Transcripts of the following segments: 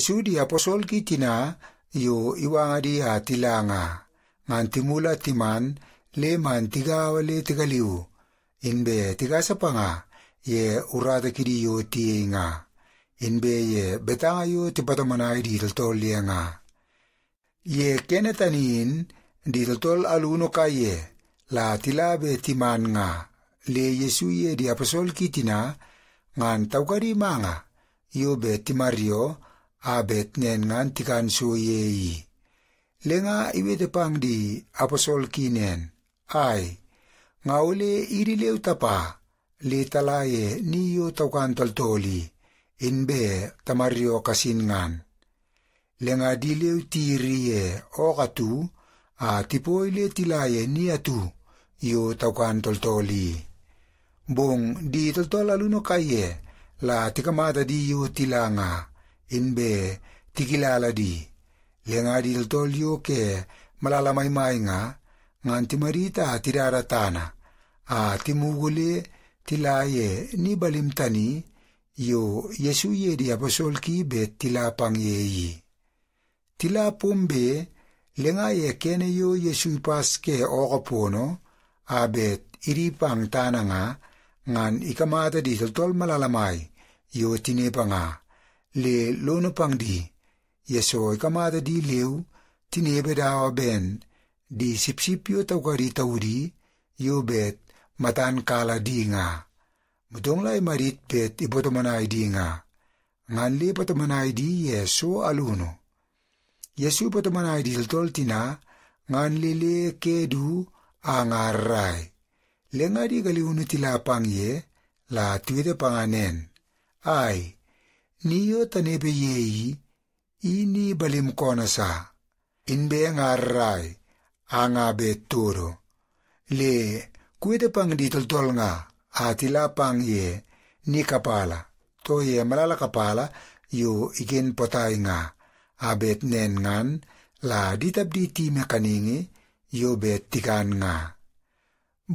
di apostol kitina yo iwangadi hati langa, manti mula timan le manti gawa le tigaliu inbe tiga sepanga ye urada kiri yo tienga inbe ye betanga yo tipatamana idil tol lianga ye kenetanin di tol aluno kaye la tilabe timan nga le Yesu ye di apostol kitina ngan taukari manga yo be timario abet nen ngan tikan so ye soyeyi lenga iwete di aposol ki nen ai nga ole iri leu tapa le talaye ni yo taukan toltoli inbe tamario le nga di leu ye tiriye okatu a tipoi le tilaye ni atu yo taukan toltoli bong di toltol aluno kaye la tikamata di yo tilanga inbe ti kilala di. Lenga di tolyo ke malalamay may nga ngan ti marita ti a ti muguli ti laye ni balimtani yo Yesu ye di apostol ki bet tilapang yeyi. Tilapom be lenga ye kene yo Yesu paske okapono abet iripang tana nga ngan ikamata di tol malalamay yo tinepa nga le lono pang di ye soi kamada di leu tinebe dawa ben di sipsip yo tawkari taudi yo bet matan kala di nga. Mudong lai marit bet ibotamanay di nga. Ngan le patamanay di ye so aluno. Yesu patamanay di tol tina ngan li li kedu angaray. Lenga di galiuno tila pang ye la tuwede panganen. ai niyo tanebe yeyi ini balim kona sa inbe ngarai anga beturo le kuede pang ditol tolnga atila pang ye ni kapala to ye malala kapala yo igin potay nga abet nen ngan la ditabdi ti mekaningi yo bet tikan nga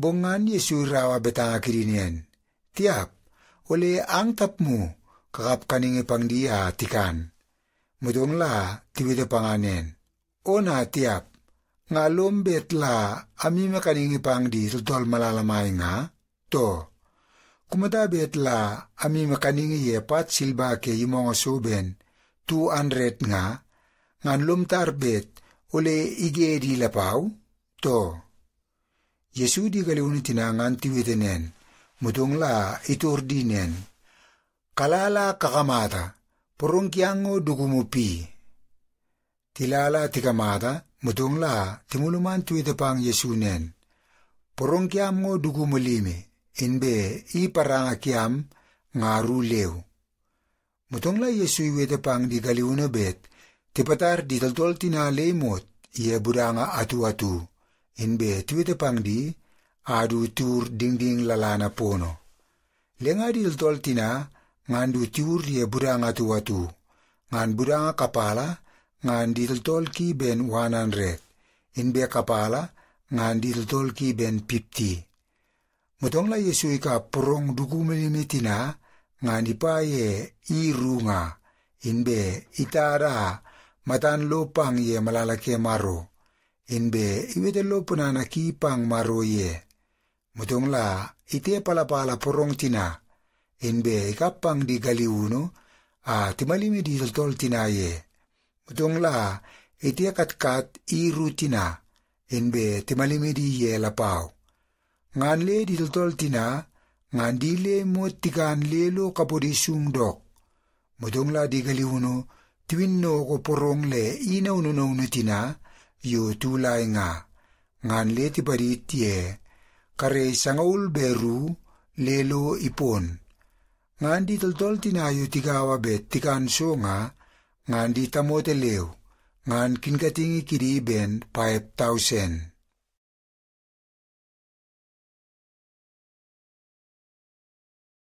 bongan yesu rawa betanga kirinien tiap ole ang tapmu kakap kaning ipangdia tikan. Mudong la tiwida panganen. Ona tiap, nga lumbet la ami makaning ipangdi tutol malalamay nga. To, kumadabit la ami makaning iepat silba ke yung suben 200 nga nga lumtarbet uli igedi lapaw. To, Yesu di galiwin tinangan tiwitinen, mudong la iturdinen kalala kakamata poronkiango dugumupi tilala tikamata mutungla timuluman tuitapang yesunen poronkiamngo dugumulime inbe i paranga parangakiam ngaru leu mutungla yesu iwitapang di galiuna bet tipatar di taltol tina leimot ye budanga atu atu inbe tuitapang di adu tur dingding lalana pono lenga di taltol tina ngan du tiur ye buranga tu watu ngan buranga kapala ngan tolki ben 100 in be kapala ngan tolki ben 50 motong la yesu ika prong dugu milimitina, ngan ipa ye irunga inbe itara matan lopang ye malalake maro inbe iwete lopunana ki pang maro ye motong la ite pala pala porong tina NBA Cup ang di galiuno a timalimi di tol ye Mutong la iti i iru tina NBA timalimi di ye lapaw. Ngan le di tol tina ngan di le mo tikan le lo kapodi sung sungdok. Mutong la di galiuno twinno ko porong le inaw nunaw tina yo tulay nga. Ngan le ti barit ye kare sangaul beru lelo ipon. nga di toltol tinayo ti kawabet ti kanso nga nga di tamo telew nga kinkatingi kiriben 5,000.